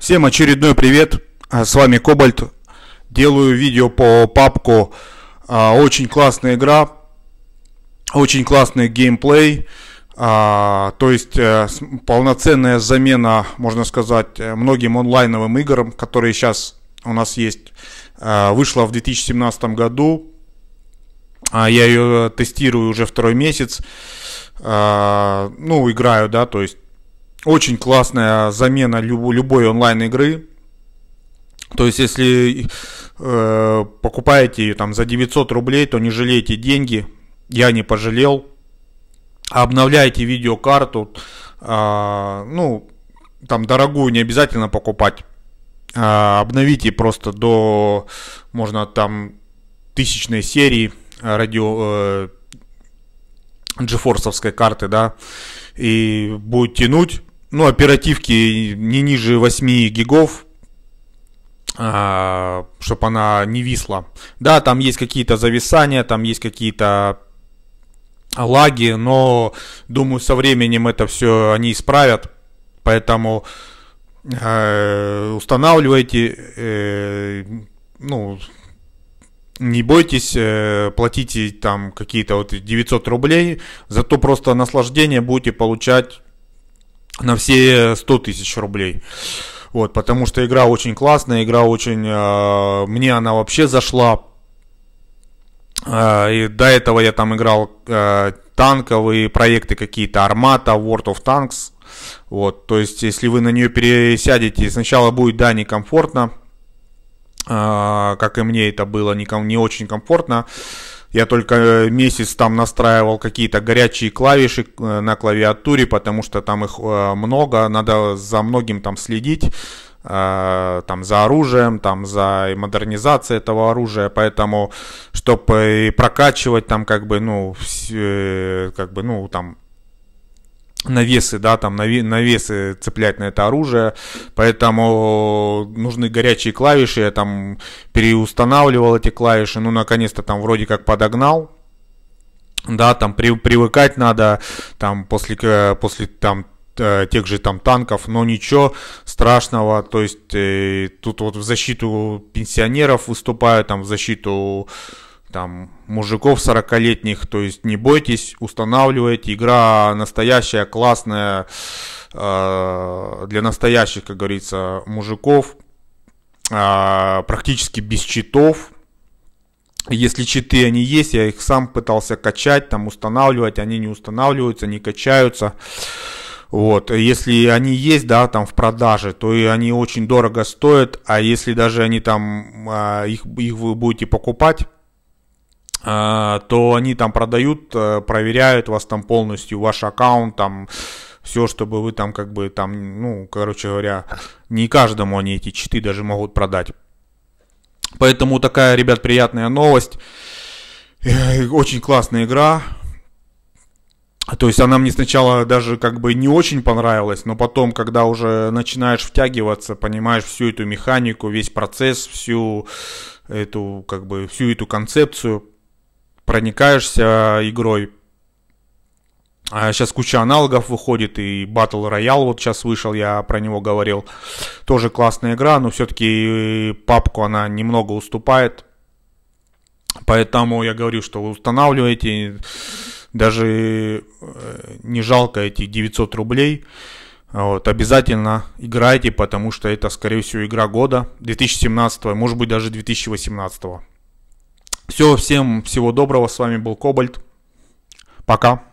Всем очередной привет, а, с вами Кобальт. Делаю видео по папку. А, очень классная игра, очень классный геймплей. А, то есть э, полноценная замена, можно сказать, э, многим онлайновым играм, которые сейчас у нас есть. Вышла в 2017 году. Я ее э, тестирую уже второй месяц. Ну, играю, да, то есть очень классная замена любой, любой онлайн-игры. То есть, если э, покупаете ее там за 900 рублей, то не жалейте деньги. Я не пожалел. Обновляйте видеокарту. Э, ну, там дорогую не обязательно покупать. Э, обновите просто до, можно там, тысячной серии э, радио э, GeForce карты, да, и будет тянуть ну, оперативки не ниже 8 гигов, а, чтобы она не висла. Да, там есть какие-то зависания, там есть какие-то лаги, но думаю, со временем это все они исправят. Поэтому э, устанавливайте, э, ну, не бойтесь, э, платите там какие-то вот 900 рублей, зато просто наслаждение будете получать на все 100 тысяч рублей. Вот, потому что игра очень классная, игра очень... Э, мне она вообще зашла. Э, и до этого я там играл э, танковые проекты какие-то, Армата, World of Tanks. Вот, то есть, если вы на нее пересядете, сначала будет, да, некомфортно, э, как и мне это было, не, не очень комфортно. Я только э, месяц там настраивал какие-то горячие клавиши э, на клавиатуре, потому что там их э, много, надо за многим там следить там за оружием, там за модернизацией этого оружия, поэтому чтобы прокачивать там как бы ну как бы ну там навесы, да, там навесы цеплять на это оружие, поэтому нужны горячие клавиши, я там переустанавливал эти клавиши, ну, наконец-то там вроде как подогнал, да, там при, привыкать надо, там, после, после там, э, тех же там танков, но ничего страшного, то есть э, тут вот в защиту пенсионеров выступаю, там в защиту там мужиков 40-летних, то есть не бойтесь, устанавливайте, игра настоящая, классная э, для настоящих, как говорится, мужиков, э, практически без читов. Если читы они есть, я их сам пытался качать, там устанавливать, они не устанавливаются, не качаются. Вот, если они есть, да, там в продаже, то и они очень дорого стоят, а если даже они там, э, их, их вы будете покупать, а, то они там продают, э, проверяют вас там полностью, ваш аккаунт там, все, чтобы вы там как бы там, ну, короче говоря, не каждому они эти читы даже могут продать. Поэтому такая, ребят, приятная новость. Очень классная игра. То есть она мне сначала даже как бы не очень понравилась, но потом, когда уже начинаешь втягиваться, понимаешь всю эту механику, весь процесс, всю эту как бы всю эту концепцию, проникаешься э, игрой. сейчас а куча аналогов выходит, и Battle Royale вот сейчас вышел, я про него говорил. Тоже классная игра, но все-таки э, папку она немного уступает. Поэтому я говорю, что устанавливайте даже э, не жалко эти 900 рублей. Вот, обязательно играйте, потому что это, скорее всего, игра года 2017, может быть, даже 2018. Все, всем всего доброго. С вами был Кобальт. Пока.